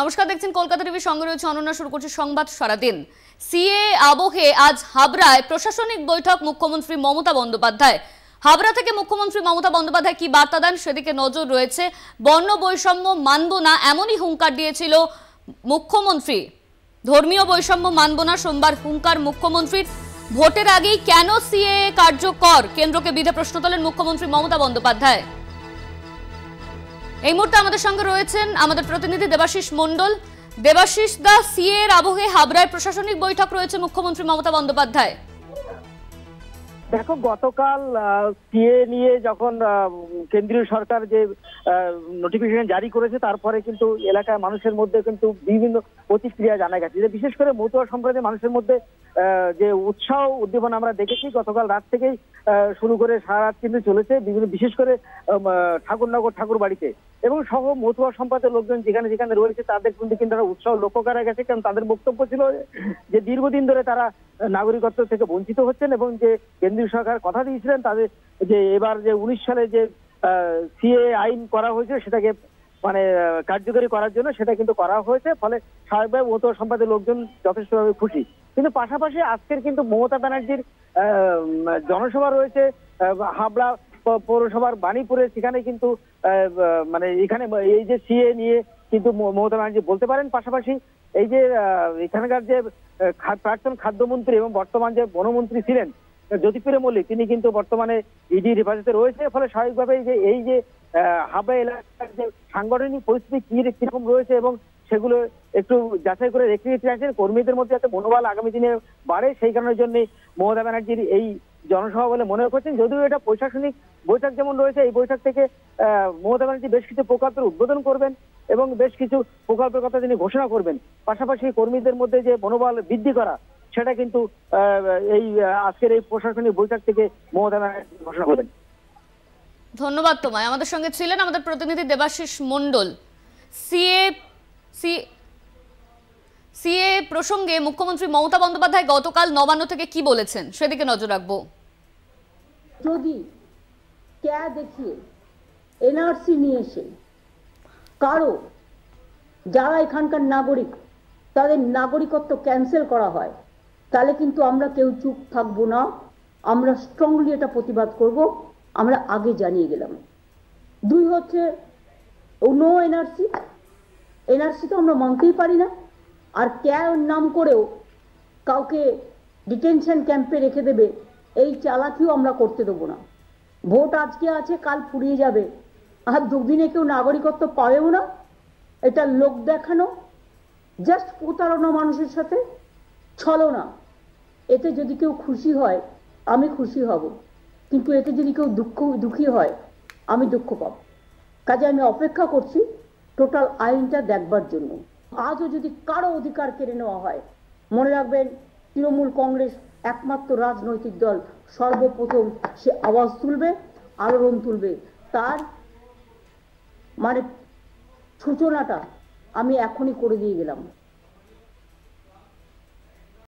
নমস্কার দেখছেন কলকাতা টিভি সঙ্গে রয়েছে অনন্যা শুরু করছে সংবাদ সারাদিন সিএ আবহে আজ হাবড়ায় প্রশাসনিক বৈঠক মুখ্যমন্ত্রী মমতা বন্দ্যোপাধ্যায় হাবড়া থেকে মুখ্যমন্ত্রী মমতা বন্দ্যোপাধ্যায় কি বার্তা দেন সেদিকে নজর রয়েছে বর্ণ বৈষম্য মানব না এমনই হুঙ্কার দিয়েছিল মুখ্যমন্ত্রী ধর্মীয় বৈষম্য মানব না সোমবার হুঙ্কার মুখ্যমন্ত্রীর ভোটের আগেই কেন সিএ কার্যকর কেন্দ্রকে বিধে প্রশ্ন তোলেন মুখ্যমন্ত্রী মমতা বন্দ্যোপাধ্যায় এই মুহূর্তে আমাদের সঙ্গে রয়েছেন আমাদের প্রতিনিধি দেবাশিস মন্ডল দেবাশিস দা সিএ এর আবহে হাবড়ায় প্রশাসনিক বৈঠক রয়েছে মুখ্যমন্ত্রী মমতা বন্দ্যোপাধ্যায় দেখো গতকাল সিএ নিয়ে যখন কেন্দ্রীয় সরকার যে নোটিফিকেশন জারি করেছে তারপরে কিন্তু এলাকায় মানুষের মধ্যে কিন্তু বিভিন্ন প্রতিক্রিয়া জানা গেছে যে বিশেষ করে মতুয়া সম্প্রদায়ের মানুষের মধ্যে যে উৎসাহ উদ্দীপনা আমরা দেখেছি গতকাল রাত থেকেই শুরু করে সারা রাত কিন্তু চলেছে বিভিন্ন বিশেষ করে ঠাকুরনগর ঠাকুর বাড়িতে এবং সহ মতুয়া সম্পাদের লোকজন যেখানে যেখানে রয়েছে তাদের কিন্তু কিন্তু উৎসাহ লক্ষ্য করা গেছে কারণ তাদের বক্তব্য ছিল যে দীর্ঘদিন ধরে তারা নাগরিকত্ব থেকে বঞ্চিত হচ্ছেন এবং যে কেন্দ্রীয় সরকার কথা দিয়েছিলেন তাদের যে এবার যে উনিশ সালে যে সিএ আইন করা হয়েছে সেটাকে মানে কার্যকরী করার জন্য সেটা কিন্তু করা হয়েছে ফলে স্বাভাবিকভাবে মতুয়া সম্পাদের লোকজন যথেষ্টভাবে খুশি কিন্তু পাশাপাশি আজকের কিন্তু মমতা ব্যানার্জির জনসভা রয়েছে হাবড়া পৌরসভার বাণীপুরে সেখানে কিন্তু মানে এখানে এই যে সিএ নিয়ে কিন্তু মমতা ব্যানার্জি বলতে পারেন পাশাপাশি এই যে এখানকার যে প্রাক্তন খাদ্যমন্ত্রী এবং বর্তমান যে বনমন্ত্রী ছিলেন জ্যোতিপুরে মল্লিক তিনি কিন্তু বর্তমানে ইডি হেফাজতে রয়েছে ফলে স্বাভাবিকভাবে যে এই যে হাবড়া এলাকার যে সাংগঠনিক পরিস্থিতি কি কিরকম রয়েছে এবং সেগুলো একটু যাচাই করে রেখে দিতে চাইছেন কর্মীদের মধ্যে যাতে মনোবল আগামী দিনে বাড়ে সেই কারণের জন্য মমতা ব্যানার্জির এই জনসভা বলে মনে করছেন যদিও এটা প্রশাসনিক বৈঠক যেমন রয়েছে এই বৈঠক থেকে মমতা ব্যানার্জি বেশ কিছু প্রকল্পের উদ্বোধন করবেন এবং বেশ কিছু প্রকল্পের কথা তিনি ঘোষণা করবেন পাশাপাশি কর্মীদের মধ্যে যে মনোবল বৃদ্ধি করা সেটা কিন্তু এই আজকের এই প্রশাসনিক বৈঠক থেকে মমতা ব্যানার্জি ঘোষণা করবেন ধন্যবাদ তোমায় আমাদের সঙ্গে ছিলেন আমাদের প্রতিনিধি Debashis Mondal CA C CA প্রসঙ্গে মুখ্যমন্ত্রী মমতা বন্দ্যোপাধ্যায় গতকাল নবান্ন থেকে কি বলেছেন সেদিকে নজর রাখবো যদি ক্যা দেখিয়ে এনআরসি নিয়ে এসে কারো যারা এখানকার নাগরিক তাদের নাগরিকত্ব ক্যান্সেল করা হয় তাহলে কিন্তু আমরা কেউ চুপ থাকব না আমরা স্ট্রংলি এটা প্রতিবাদ করব আমরা আগে জানিয়ে গেলাম দুই হচ্ছে নো এনআরসি এনআরসি তো আমরা মানতেই পারি না আর ক্যার নাম করেও কাউকে ডিটেনশন ক্যাম্পে রেখে দেবে এই চালাকিও আমরা করতে দেবো না ভোট আজকে আছে কাল ফুরিয়ে যাবে আর দুদিনে কেউ নাগরিকত্ব পাবেও না এটা লোক দেখানো জাস্ট প্রতারণা মানুষের সাথে ছলো না এতে যদি কেউ খুশি হয় আমি খুশি হব কিন্তু এতে যদি কেউ দুঃখ দুঃখী হয় আমি দুঃখ পাব কাজে আমি অপেক্ষা করছি টোটাল আইনটা দেখবার জন্য আজও যদি কারো অধিকার কেড়ে নেওয়া হয় মনে রাখবেন তৃণমূল কংগ্রেস একমাত্র রাজনৈতিক দল সর্বপ্রথম সে আওয়াজ তুলবে আলোড়ন তুলবে তার মানে সূচনাটা আমি এখনই করে দিয়ে গেলাম